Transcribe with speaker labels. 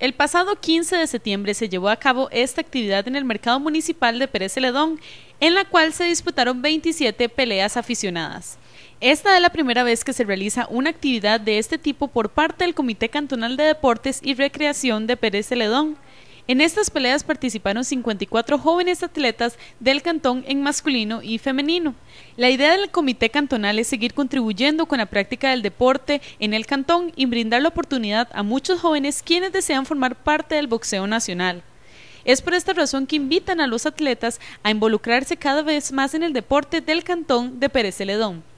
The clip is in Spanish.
Speaker 1: El pasado 15 de septiembre se llevó a cabo esta actividad en el mercado municipal de Pérez Celedón, en la cual se disputaron 27 peleas aficionadas. Esta es la primera vez que se realiza una actividad de este tipo por parte del Comité Cantonal de Deportes y Recreación de Pérez Celedón, en estas peleas participaron 54 jóvenes atletas del cantón en masculino y femenino. La idea del comité cantonal es seguir contribuyendo con la práctica del deporte en el cantón y brindar la oportunidad a muchos jóvenes quienes desean formar parte del boxeo nacional. Es por esta razón que invitan a los atletas a involucrarse cada vez más en el deporte del cantón de Pérez Celedón.